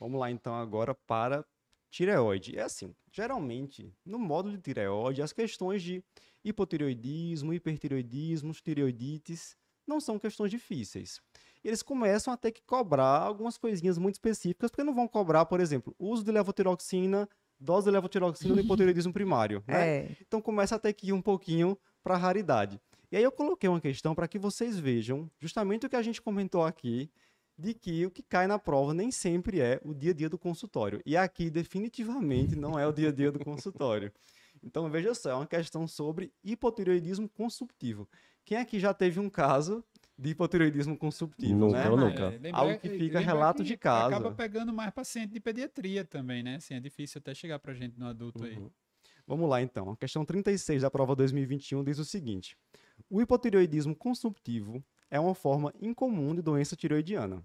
Vamos lá então agora para tireoide. É assim, geralmente, no módulo de tireoide, as questões de hipotireoidismo, hipertireoidismo, tireoidites, não são questões difíceis. eles começam a ter que cobrar algumas coisinhas muito específicas, porque não vão cobrar, por exemplo, uso de levotiroxina, dose de levotiroxina no hipotireoidismo primário. Né? É. Então começa a ter que ir um pouquinho para a raridade. E aí eu coloquei uma questão para que vocês vejam justamente o que a gente comentou aqui de que o que cai na prova nem sempre é o dia a dia do consultório. E aqui, definitivamente, não é o dia a dia do consultório. Então, veja só, é uma questão sobre hipotireoidismo consultivo. Quem aqui já teve um caso de hipotireoidismo consultivo, nunca, né? Nunca, é, lembra, Algo que é, fica relato que de caso Acaba pegando mais paciente de pediatria também, né? Assim, é difícil até chegar para gente no adulto uhum. aí. Vamos lá, então. A questão 36 da prova 2021 diz o seguinte. O hipotireoidismo consultivo é uma forma incomum de doença tireoidiana.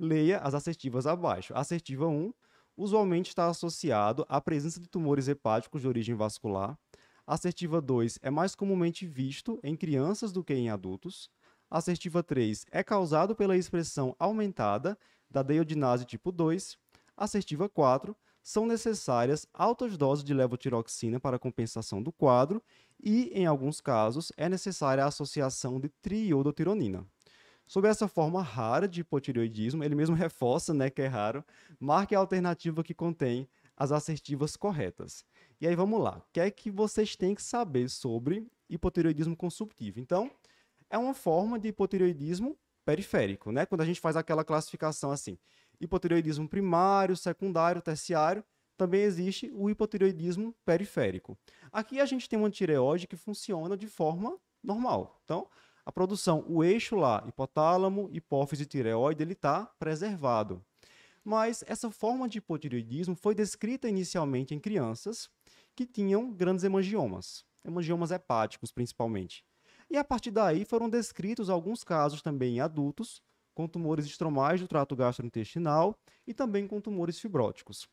Leia as assertivas abaixo. A assertiva 1 usualmente está associado à presença de tumores hepáticos de origem vascular. A assertiva 2 é mais comumente visto em crianças do que em adultos. A assertiva 3 é causado pela expressão aumentada da deiodinase tipo 2. A assertiva 4 são necessárias altas doses de levotiroxina para compensação do quadro e, em alguns casos, é necessária a associação de triodotironina. Sobre essa forma rara de hipotireoidismo, ele mesmo reforça né, que é raro, marque a alternativa que contém as assertivas corretas. E aí vamos lá, o que é que vocês têm que saber sobre hipotireoidismo consultivo? Então, é uma forma de hipotireoidismo periférico, né? Quando a gente faz aquela classificação assim, hipotireoidismo primário, secundário, terciário. Também existe o hipotireoidismo periférico. Aqui a gente tem uma tireoide que funciona de forma normal. Então, a produção, o eixo lá, hipotálamo, hipófise, tireoide, ele está preservado. Mas essa forma de hipotireoidismo foi descrita inicialmente em crianças que tinham grandes hemangiomas, hemangiomas hepáticos principalmente. E a partir daí foram descritos alguns casos também em adultos com tumores estromais do trato gastrointestinal e também com tumores fibróticos.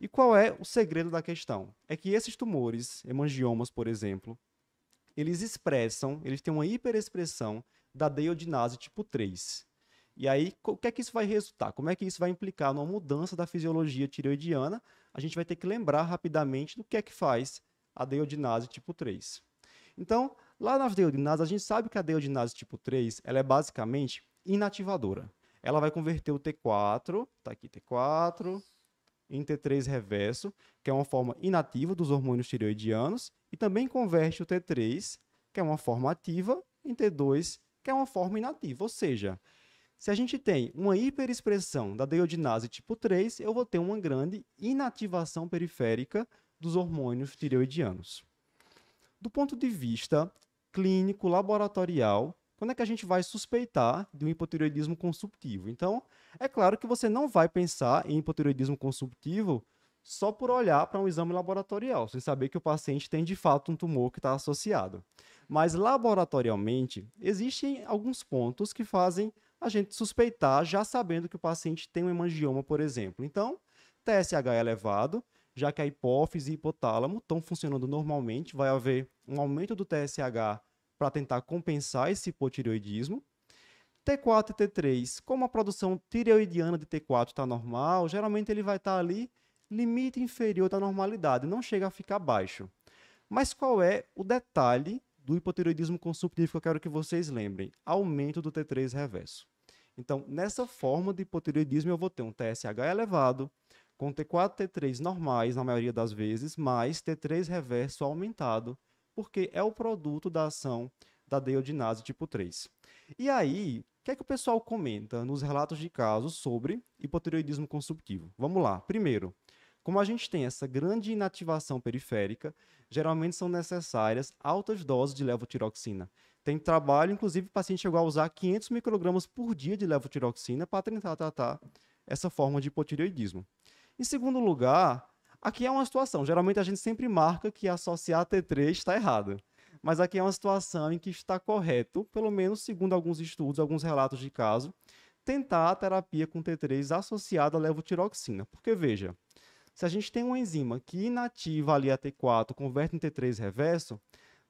E qual é o segredo da questão? É que esses tumores, hemangiomas, por exemplo, eles expressam, eles têm uma hiperexpressão da deiodinase tipo 3. E aí, o que é que isso vai resultar? Como é que isso vai implicar numa mudança da fisiologia tireoidiana? A gente vai ter que lembrar rapidamente do que é que faz a deiodinase tipo 3. Então, lá nas deodinases, a gente sabe que a deodinase tipo 3 ela é basicamente inativadora. Ela vai converter o T4, tá aqui T4, em T3 reverso, que é uma forma inativa dos hormônios tireoidianos, e também converte o T3, que é uma forma ativa, em T2, que é uma forma inativa. Ou seja, se a gente tem uma hiperexpressão da deiodinase tipo 3, eu vou ter uma grande inativação periférica dos hormônios tireoidianos. Do ponto de vista clínico laboratorial, quando é que a gente vai suspeitar de um hipotireoidismo consumptivo? Então, é claro que você não vai pensar em hipotireoidismo consumptivo só por olhar para um exame laboratorial, sem saber que o paciente tem de fato um tumor que está associado. Mas laboratorialmente, existem alguns pontos que fazem a gente suspeitar, já sabendo que o paciente tem um hemangioma, por exemplo. Então, TSH é elevado, já que a hipófise e hipotálamo estão funcionando normalmente, vai haver um aumento do TSH para tentar compensar esse hipotireoidismo. T4 e T3, como a produção tireoidiana de T4 está normal, geralmente ele vai estar tá ali limite inferior da normalidade, não chega a ficar baixo. Mas qual é o detalhe do hipotireoidismo consumptivo que eu quero que vocês lembrem? Aumento do T3 reverso. Então, nessa forma de hipotireoidismo, eu vou ter um TSH elevado, com T4 e T3 normais, na maioria das vezes, mais T3 reverso aumentado, porque é o produto da ação da deodinase tipo 3. E aí, o que é que o pessoal comenta nos relatos de casos sobre hipotireoidismo consumptivo? Vamos lá. Primeiro, como a gente tem essa grande inativação periférica, geralmente são necessárias altas doses de levotiroxina. Tem trabalho, inclusive, o paciente chegou a usar 500 microgramas por dia de levotiroxina para tentar tratar essa forma de hipotireoidismo. Em segundo lugar, Aqui é uma situação, geralmente a gente sempre marca que associar T3 está errado. Mas aqui é uma situação em que está correto, pelo menos segundo alguns estudos, alguns relatos de caso, tentar a terapia com T3 associada à levotiroxina. Porque veja, se a gente tem uma enzima que inativa ali a T4, converte em T3 reverso,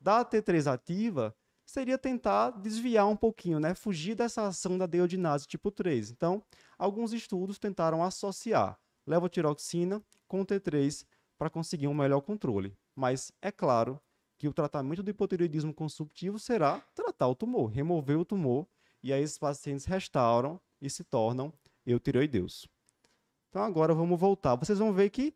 da T3 ativa seria tentar desviar um pouquinho, né? fugir dessa ação da deodinase tipo 3. Então, alguns estudos tentaram associar levotiroxina com T3 para conseguir um melhor controle. Mas é claro que o tratamento do hipotireoidismo consultivo será tratar o tumor, remover o tumor, e aí esses pacientes restauram e se tornam eutireoideus. Então agora vamos voltar. Vocês vão ver que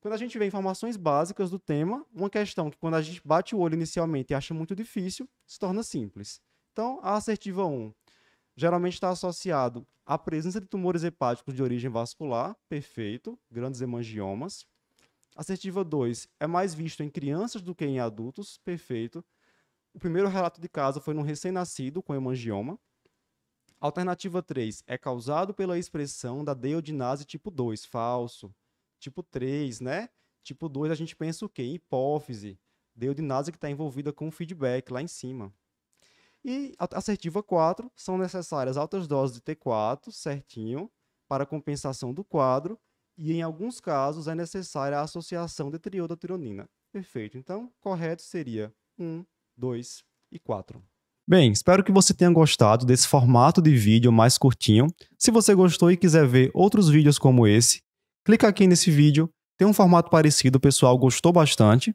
quando a gente vê informações básicas do tema, uma questão que quando a gente bate o olho inicialmente e acha muito difícil, se torna simples. Então, a assertiva 1 geralmente está associado a presença de tumores hepáticos de origem vascular, perfeito, grandes hemangiomas. Assertiva 2 é mais visto em crianças do que em adultos, perfeito. O primeiro relato de caso foi num recém-nascido com hemangioma. Alternativa 3 é causado pela expressão da deodinase tipo 2, falso. Tipo 3, né? Tipo 2 a gente pensa o quê? Hipófise. Deodinase que está envolvida com o feedback lá em cima. E a assertiva 4, são necessárias altas doses de T4, certinho, para compensação do quadro, e em alguns casos é necessária a associação de triodotironina. Perfeito. Então, correto seria 1, 2 e 4. Bem, espero que você tenha gostado desse formato de vídeo mais curtinho. Se você gostou e quiser ver outros vídeos como esse, clica aqui nesse vídeo. Tem um formato parecido, o pessoal gostou bastante.